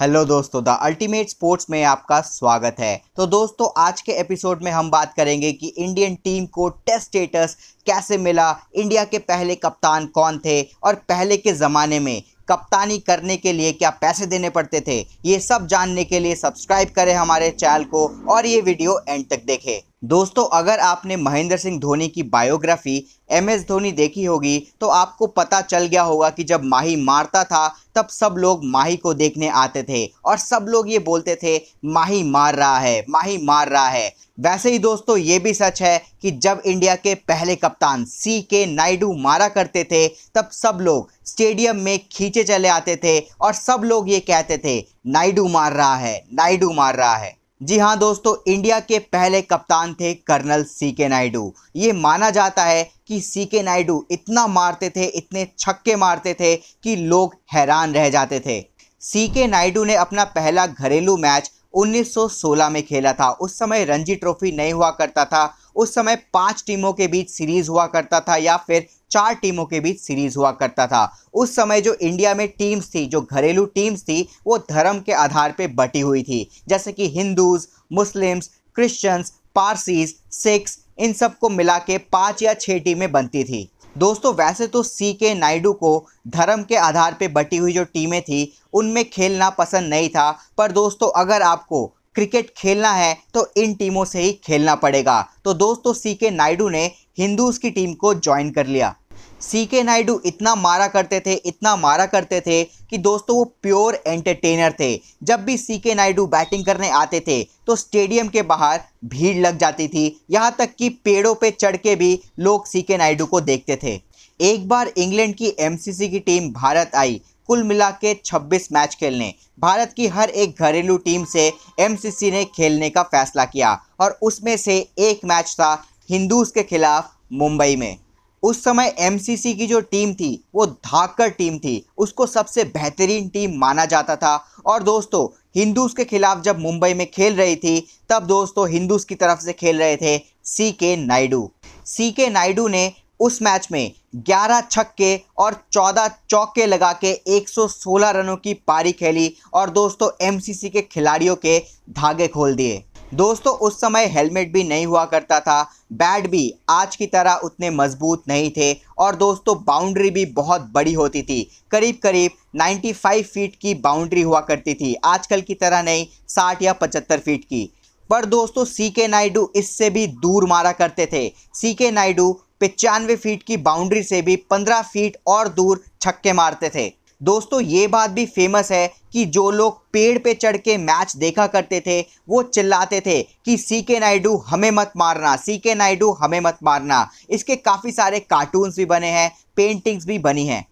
hello दोस्तों the ultimate sports में आपका स्वागत है तो दोस्तों आज के एपिसोड में हम बात करेंगे कि इंडियन टीम को टेस्ट स्टेटस कैसे मिला इंडिया के पहले कप्तान कौन थे और पहले के ज़माने में कप्तानी करने के लिए क्या पैसे देने पड़ते थे ये सब जानने के लिए सब्सक्राइब करें हमारे चैनल को और ये वीडियो एंड तक देखें दोस्तों अगर आपने महेंद्र सिंह धोनी की बायोग्राफी एम एस धोनी देखी होगी तो आपको पता चल गया होगा कि जब माही मारता था तब सब लोग माही को देखने आते थे और सब लोग ये बोलते थे माही मार रहा है माही मार रहा है वैसे ही दोस्तों ये भी सच है कि जब इंडिया के पहले कप्तान सी के नायडू मारा करते थे तब सब लोग स्टेडियम में खींचे चले आते थे और सब लोग ये कहते थे नायडू मार रहा है नायडू मार रहा है जी हाँ दोस्तों इंडिया के पहले कप्तान थे कर्नल सी के नायडू ये माना जाता है कि सी के नायडू इतना मारते थे इतने छक्के मारते थे कि लोग हैरान रह जाते थे सी के नायडू ने अपना पहला घरेलू मैच 1916 में खेला था उस समय रणजी ट्रॉफी नहीं हुआ करता था उस समय पांच टीमों के बीच सीरीज हुआ करता था या फिर चार टीमों के बीच सीरीज हुआ करता था उस समय जो इंडिया में टीम्स थी जो घरेलू टीम्स थी वो धर्म के आधार पे बटी हुई थी जैसे कि हिंदूज मुस्लिम्स क्रिश्चियंस पारसीज सिख्स इन सबको मिला के पाँच या छः टीमें बनती थी दोस्तों वैसे तो सी के नायडू को धर्म के आधार पर बटी हुई जो टीमें थी उनमें खेलना पसंद नहीं था पर दोस्तों अगर आपको क्रिकेट खेलना है तो इन टीमों से ही खेलना पड़ेगा तो दोस्तों सी के नायडू ने हिंदूज की टीम को ज्वाइन कर लिया सी के नायडू इतना मारा करते थे इतना मारा करते थे कि दोस्तों वो प्योर एंटरटेनर थे जब भी सी के नायडू बैटिंग करने आते थे तो स्टेडियम के बाहर भीड़ लग जाती थी यहाँ तक कि पेड़ों पे चढ़ के भी लोग सी के नायडू को देखते थे एक बार इंग्लैंड की एम की टीम भारत आई कुल मिला के छब्बीस मैच खेलने भारत की हर एक घरेलू टीम से एम ने खेलने का फैसला किया और उसमें से एक मैच था हिंदूज के खिलाफ मुंबई में उस समय एमसीसी की जो टीम थी वो धाकर टीम थी उसको सबसे बेहतरीन टीम माना जाता था और दोस्तों हिंदूज के खिलाफ जब मुंबई में खेल रही थी तब दोस्तों हिंदूज की तरफ से खेल रहे थे सी के नायडू सी के नायडू ने उस मैच में 11 छक्के और 14 चौके लगा के 116 रनों की पारी खेली और दोस्तों एमसीसी के खिलाड़ियों के धागे खोल दिए दोस्तों उस समय हेलमेट भी नहीं हुआ करता था बैट भी आज की तरह उतने मजबूत नहीं थे और दोस्तों बाउंड्री भी बहुत बड़ी होती थी करीब करीब 95 फीट की बाउंड्री हुआ करती थी आजकल की तरह नहीं 60 या 75 फीट की पर दोस्तों सी के नायडू इससे भी दूर मारा करते थे सी के नायडू पचानवे फीट की बाउंड्री से भी पंद्रह फीट और दूर छक्के मारते थे दोस्तों ये बात भी फेमस है कि जो लोग पेड़ पे चढ़ के मैच देखा करते थे वो चिल्लाते थे कि सी के नायडू हमें मत मारना सी के नायडू हमें मत मारना इसके काफ़ी सारे कार्टून्स भी बने हैं पेंटिंग्स भी बनी हैं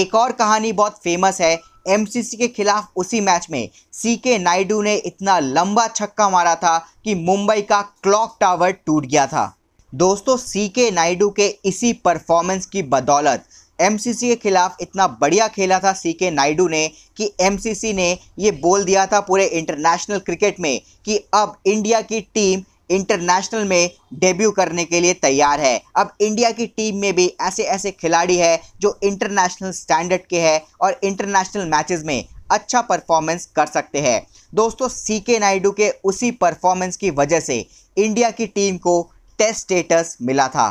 एक और कहानी बहुत फेमस है एमसीसी के खिलाफ उसी मैच में सी के नायडू ने इतना लंबा छक्का मारा था कि मुंबई का क्लॉक टावर टूट गया था दोस्तों सी के नायडू के इसी परफॉर्मेंस की बदौलत एमसीसी के खिलाफ इतना बढ़िया खेला था सीके नायडू ने कि एमसीसी ने ये बोल दिया था पूरे इंटरनेशनल क्रिकेट में कि अब इंडिया की टीम इंटरनेशनल में डेब्यू करने के लिए तैयार है अब इंडिया की टीम में भी ऐसे ऐसे खिलाड़ी है जो इंटरनेशनल स्टैंडर्ड के हैं और इंटरनेशनल मैचेस में अच्छा परफॉर्मेंस कर सकते हैं दोस्तों सी के नायडू के उसी परफॉर्मेंस की वजह से इंडिया की टीम को टेस्ट स्टेटस मिला था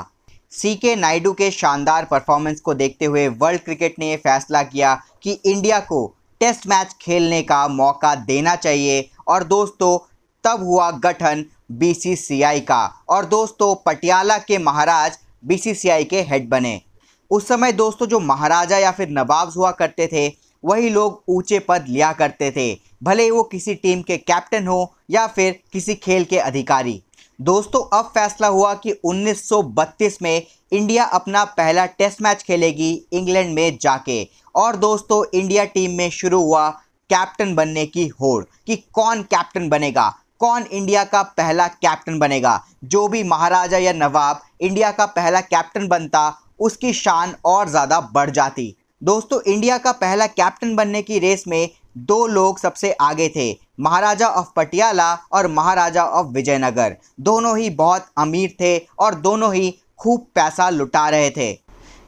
सी के नायडू के शानदार परफॉर्मेंस को देखते हुए वर्ल्ड क्रिकेट ने फैसला किया कि इंडिया को टेस्ट मैच खेलने का मौका देना चाहिए और दोस्तों तब हुआ गठन बीसीसीआई का और दोस्तों पटियाला के महाराज बीसीसीआई के हेड बने उस समय दोस्तों जो महाराजा या फिर नवाब्स हुआ करते थे वही लोग ऊंचे पद लिया करते थे भले वो किसी टीम के कैप्टन हो या फिर किसी खेल के अधिकारी दोस्तों अब फैसला हुआ कि 1932 में इंडिया अपना पहला टेस्ट मैच खेलेगी इंग्लैंड में जाके और दोस्तों इंडिया टीम में शुरू हुआ कैप्टन बनने की होड़ कि कौन कैप्टन बनेगा कौन इंडिया का पहला कैप्टन बनेगा जो भी महाराजा या नवाब इंडिया का पहला कैप्टन बनता उसकी शान और ज़्यादा बढ़ जाती दोस्तों इंडिया का पहला कैप्टन बनने की रेस में दो लोग सबसे आगे थे महाराजा ऑफ पटियाला और महाराजा ऑफ विजयनगर दोनों ही बहुत अमीर थे और दोनों ही खूब पैसा लुटा रहे थे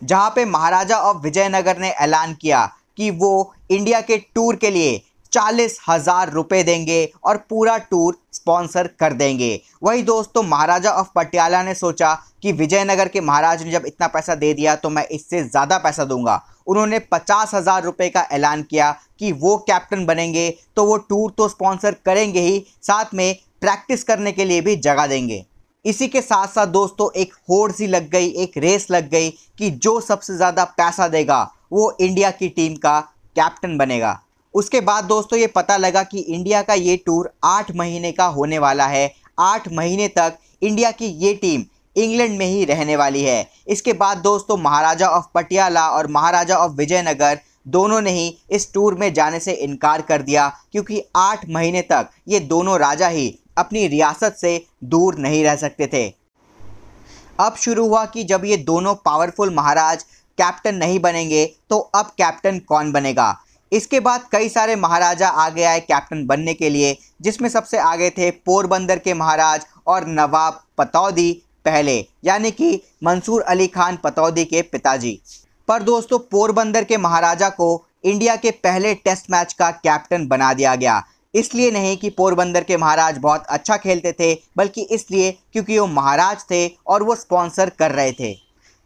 जहाँ पे महाराजा ऑफ विजयनगर ने ऐलान किया कि वो इंडिया के टूर के लिए चालीस हज़ार रुपये देंगे और पूरा टूर स्पॉन्सर कर देंगे वही दोस्तों महाराजा ऑफ पटियाला ने सोचा कि विजयनगर के महाराज ने जब इतना पैसा दे दिया तो मैं इससे ज़्यादा पैसा दूंगा उन्होंने पचास हज़ार रुपये का ऐलान किया कि वो कैप्टन बनेंगे तो वो टूर तो स्पॉन्सर करेंगे ही साथ में प्रैक्टिस करने के लिए भी जगह देंगे इसी के साथ साथ दोस्तों एक होड़ सी लग गई एक रेस लग गई कि जो सबसे ज़्यादा पैसा देगा वो इंडिया की टीम का कैप्टन बनेगा उसके बाद दोस्तों ये पता लगा कि इंडिया का ये टूर आठ महीने का होने वाला है आठ महीने तक इंडिया की ये टीम इंग्लैंड में ही रहने वाली है इसके बाद दोस्तों महाराजा ऑफ पटियाला और महाराजा ऑफ विजयनगर दोनों ने ही इस टूर में जाने से इनकार कर दिया क्योंकि आठ महीने तक ये दोनों राजा ही अपनी रियासत से दूर नहीं रह सकते थे अब शुरू हुआ कि जब ये दोनों पावरफुल महाराज कैप्टन नहीं बनेंगे तो अब कैप्टन कौन बनेगा इसके बाद कई सारे महाराजा आगे आए कैप्टन बनने के लिए जिसमें सबसे आगे थे पोरबंदर के महाराज और नवाब पतौदी पहले यानी कि मंसूर अली खान पतौदी के पिताजी पर दोस्तों पोरबंदर के महाराजा को इंडिया के पहले टेस्ट मैच का कैप्टन बना दिया गया इसलिए नहीं कि पोरबंदर के महाराज बहुत अच्छा खेलते थे बल्कि इसलिए क्योंकि वो महाराज थे और वो स्पॉन्सर कर रहे थे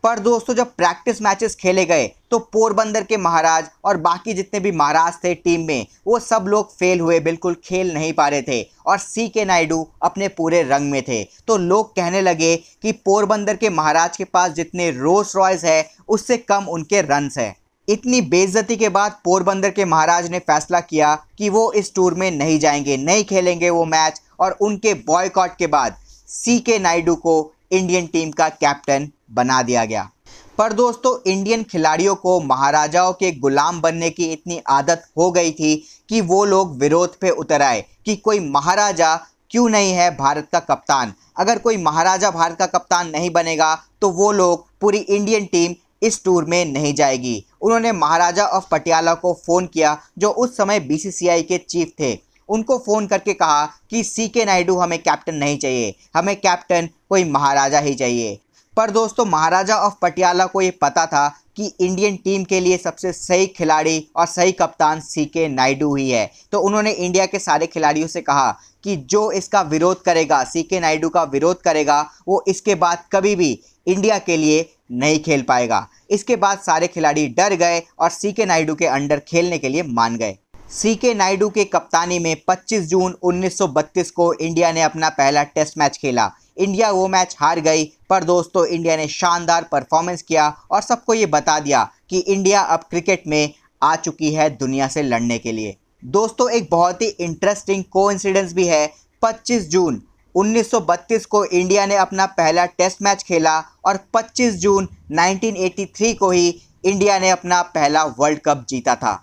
पर दोस्तों जब प्रैक्टिस मैचेस खेले गए तो पोरबंदर के महाराज और बाकी जितने भी महाराज थे टीम में वो सब लोग फेल हुए बिल्कुल खेल नहीं पा रहे थे और सी के नायडू अपने पूरे रंग में थे तो लोग कहने लगे कि पोरबंदर के महाराज के पास जितने रोस रॉयस है उससे कम उनके रनस हैं इतनी बेइज्जती के बाद पोरबंदर के महाराज ने फैसला किया कि वो इस टूर में नहीं जाएंगे नहीं खेलेंगे वो मैच और उनके बॉयकॉट के बाद सी के नायडू को इंडियन टीम का कैप्टन बना दिया गया पर दोस्तों इंडियन खिलाड़ियों को महाराजाओं के गुलाम बनने की इतनी आदत हो गई थी कि वो लोग विरोध पे उतर आए कि कोई महाराजा क्यों नहीं है भारत का कप्तान अगर कोई महाराजा भारत का कप्तान नहीं बनेगा तो वो लोग पूरी इंडियन टीम इस टूर में नहीं जाएगी उन्होंने महाराजा ऑफ पटियाला को फ़ोन किया जो उस समय बीसीसीआई के चीफ थे उनको फ़ोन करके कहा कि सी के नायडू हमें कैप्टन नहीं चाहिए हमें कैप्टन कोई महाराजा ही चाहिए पर दोस्तों महाराजा ऑफ पटियाला को ये पता था कि इंडियन टीम के लिए सबसे सही खिलाड़ी और सही कप्तान सी के नायडू ही है तो उन्होंने इंडिया के सारे खिलाड़ियों से कहा कि जो इसका विरोध करेगा सी के नायडू का विरोध करेगा वो इसके बाद कभी भी इंडिया के लिए नहीं खेल पाएगा इसके बाद सारे खिलाड़ी डर गए और सी के नायडू के अंडर खेलने के लिए मान गए सी के नायडू के कप्तानी में 25 जून 1932 को इंडिया ने अपना पहला टेस्ट मैच खेला इंडिया वो मैच हार गई पर दोस्तों इंडिया ने शानदार परफॉर्मेंस किया और सबको ये बता दिया कि इंडिया अब क्रिकेट में आ चुकी है दुनिया से लड़ने के लिए दोस्तों एक बहुत ही इंटरेस्टिंग को भी है 25 जून 1932 को इंडिया ने अपना पहला टेस्ट मैच खेला और 25 जून 1983 को ही इंडिया ने अपना पहला वर्ल्ड कप जीता था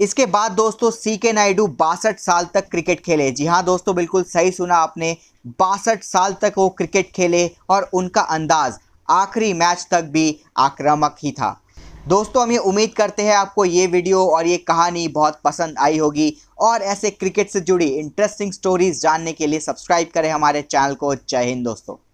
इसके बाद दोस्तों सी के नायडू बासठ साल तक क्रिकेट खेले जी हाँ दोस्तों बिल्कुल सही सुना आपने बासठ साल तक वो क्रिकेट खेले और उनका अंदाज आखिरी मैच तक भी आक्रामक ही था दोस्तों हम ये उम्मीद करते हैं आपको ये वीडियो और ये कहानी बहुत पसंद आई होगी और ऐसे क्रिकेट से जुड़ी इंटरेस्टिंग स्टोरीज जानने के लिए सब्सक्राइब करें हमारे चैनल को जय हिंद दोस्तों